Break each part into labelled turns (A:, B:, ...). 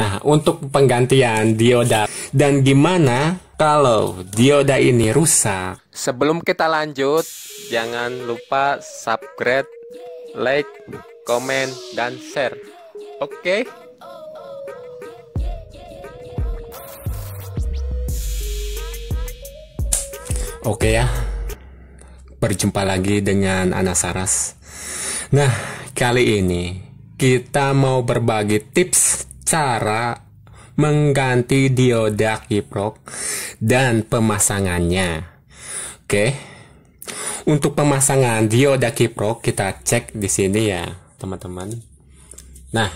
A: Nah, untuk penggantian dioda dan gimana kalau dioda ini rusak? Sebelum kita lanjut, jangan lupa subscribe, like, komen, dan share. Oke? Okay? Oke ya. Berjumpa lagi dengan Ana Saras. Nah, kali ini kita mau berbagi tips cara mengganti dioda kiprok dan pemasangannya. Oke. Untuk pemasangan dioda kiprok kita cek di sini ya, teman-teman. Nah,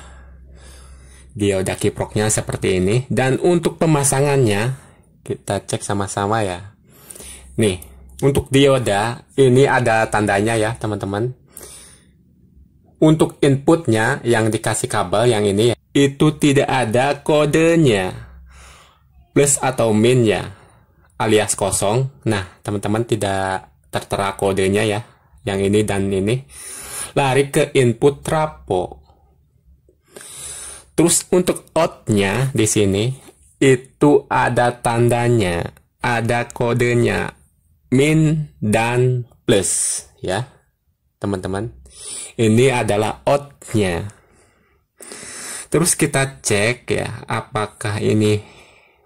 A: dioda kiproknya seperti ini dan untuk pemasangannya kita cek sama-sama ya. Nih, untuk dioda ini ada tandanya ya, teman-teman. Untuk inputnya yang dikasih kabel yang ini ya itu tidak ada kodenya plus atau minnya alias kosong. Nah, teman-teman tidak tertera kodenya ya, yang ini dan ini. Lari ke input trapo. Terus untuk outnya di sini itu ada tandanya, ada kodenya min dan plus ya, teman-teman. Ini adalah outnya. Terus kita cek ya, apakah ini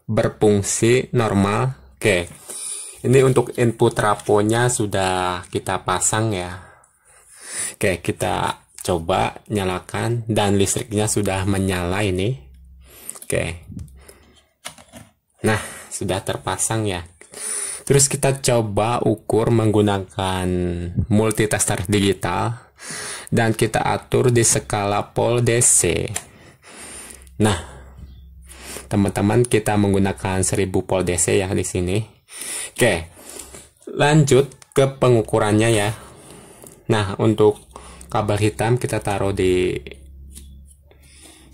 A: berfungsi normal. Oke. Ini untuk input raponya sudah kita pasang ya. Oke, kita coba nyalakan dan listriknya sudah menyala ini. Oke. Nah, sudah terpasang ya. Terus kita coba ukur menggunakan multitester digital dan kita atur di skala pol DC. Nah, teman-teman kita menggunakan 1000 pol DC ya di sini. Oke. Lanjut ke pengukurannya ya. Nah, untuk kabel hitam kita taruh di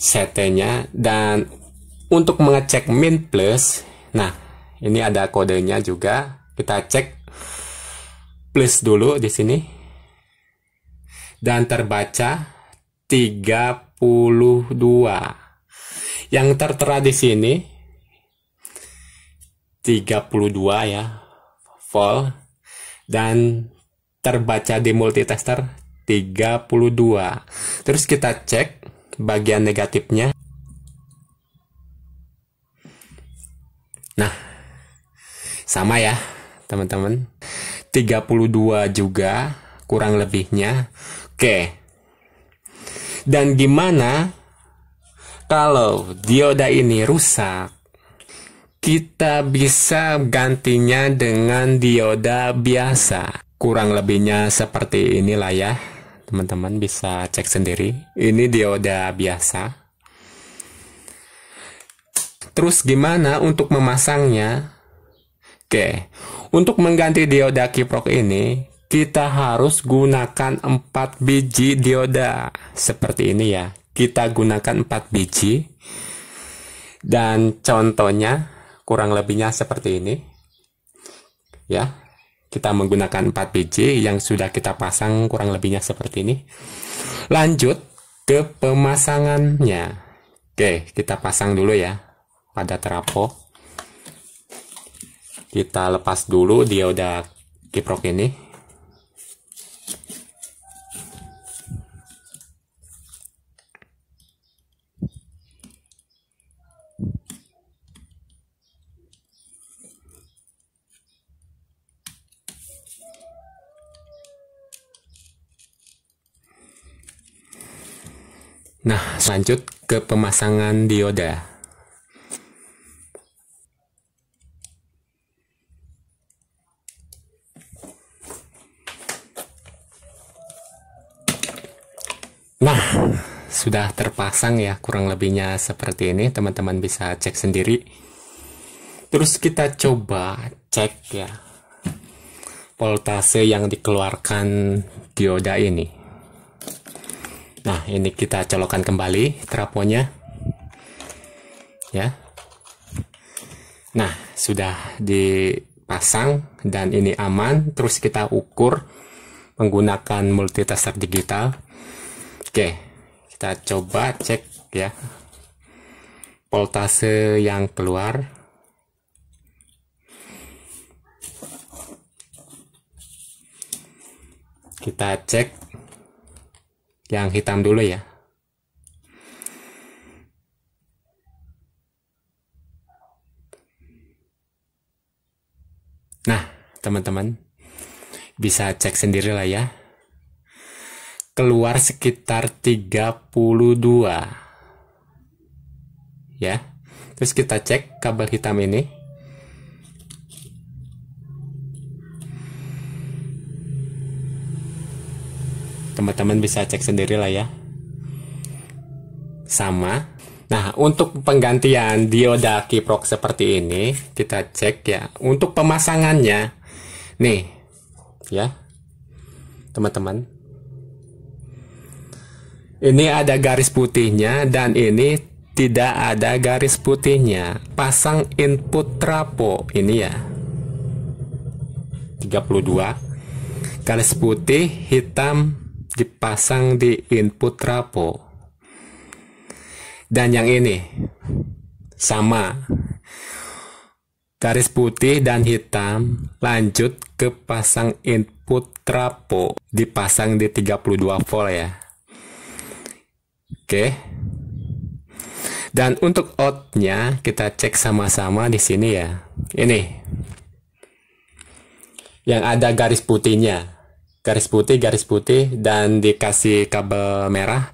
A: CT-nya dan untuk mengecek min plus. Nah, ini ada kodenya juga. Kita cek plus dulu di sini. Dan terbaca 32. Yang tertera di sini 32 ya volt dan terbaca di multitester 32. Terus kita cek bagian negatifnya. Nah, sama ya, teman-teman. 32 juga kurang lebihnya. Oke. Dan gimana kalau dioda ini rusak, kita bisa gantinya dengan dioda biasa. Kurang lebihnya seperti inilah ya. Teman-teman bisa cek sendiri. Ini dioda biasa. Terus gimana untuk memasangnya? Oke, untuk mengganti dioda kiprok ini, kita harus gunakan 4 biji dioda seperti ini ya kita gunakan 4 biji dan contohnya kurang lebihnya seperti ini ya kita menggunakan 4 biji yang sudah kita pasang kurang lebihnya seperti ini lanjut ke pemasangannya oke kita pasang dulu ya pada trapo kita lepas dulu dia udah kiprok ini Nah, lanjut ke pemasangan dioda. Nah, sudah terpasang ya kurang lebihnya seperti ini. Teman-teman bisa cek sendiri. Terus kita coba cek ya voltase yang dikeluarkan dioda ini. Nah, ini kita colokan kembali traponya. Ya. Nah, sudah dipasang dan ini aman. Terus kita ukur menggunakan multitester digital. Oke, kita coba cek ya. Voltase yang keluar kita cek yang hitam dulu ya nah teman-teman bisa cek sendiri lah ya keluar sekitar 32 ya terus kita cek kabel hitam ini teman-teman bisa cek sendiri lah ya sama Nah, untuk penggantian dioda kiprok seperti ini, kita cek ya. Untuk pemasangannya, nih, ya, teman-teman. Ini ada garis putihnya dan ini tidak ada garis putihnya. Pasang input trapo ini ya. 32. Garis putih, hitam, dipasang di input trapo. Dan yang ini sama. Garis putih dan hitam lanjut ke pasang input trapo dipasang di 32 volt ya. Oke. Dan untuk outnya kita cek sama-sama di sini ya. Ini. Yang ada garis putihnya garis putih garis putih dan dikasih kabel merah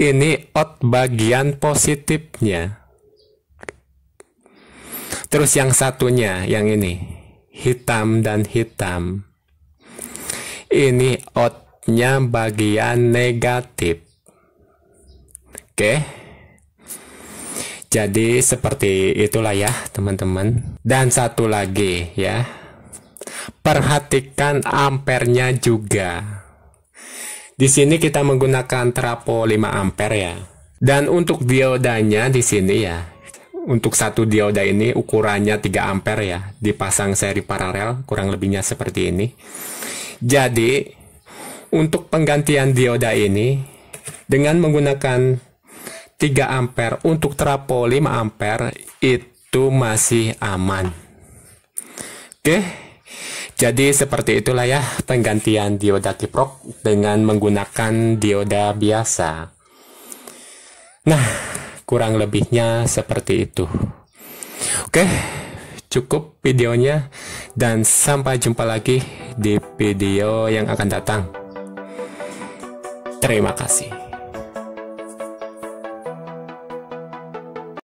A: ini out bagian positifnya terus yang satunya yang ini hitam dan hitam ini outnya bagian negatif oke okay. jadi seperti itulah ya teman-teman dan satu lagi ya perhatikan ampernya juga. Di sini kita menggunakan trafo 5 ampere ya. Dan untuk diodanya di sini ya. Untuk satu dioda ini ukurannya 3 ampere ya. Dipasang seri paralel kurang lebihnya seperti ini. Jadi untuk penggantian dioda ini dengan menggunakan 3 ampere untuk trafo 5 ampere itu masih aman. Oke. Okay. Jadi seperti itulah ya penggantian dioda kiprok dengan menggunakan dioda biasa. Nah, kurang lebihnya seperti itu. Oke, cukup videonya dan sampai jumpa lagi di video yang akan datang. Terima kasih.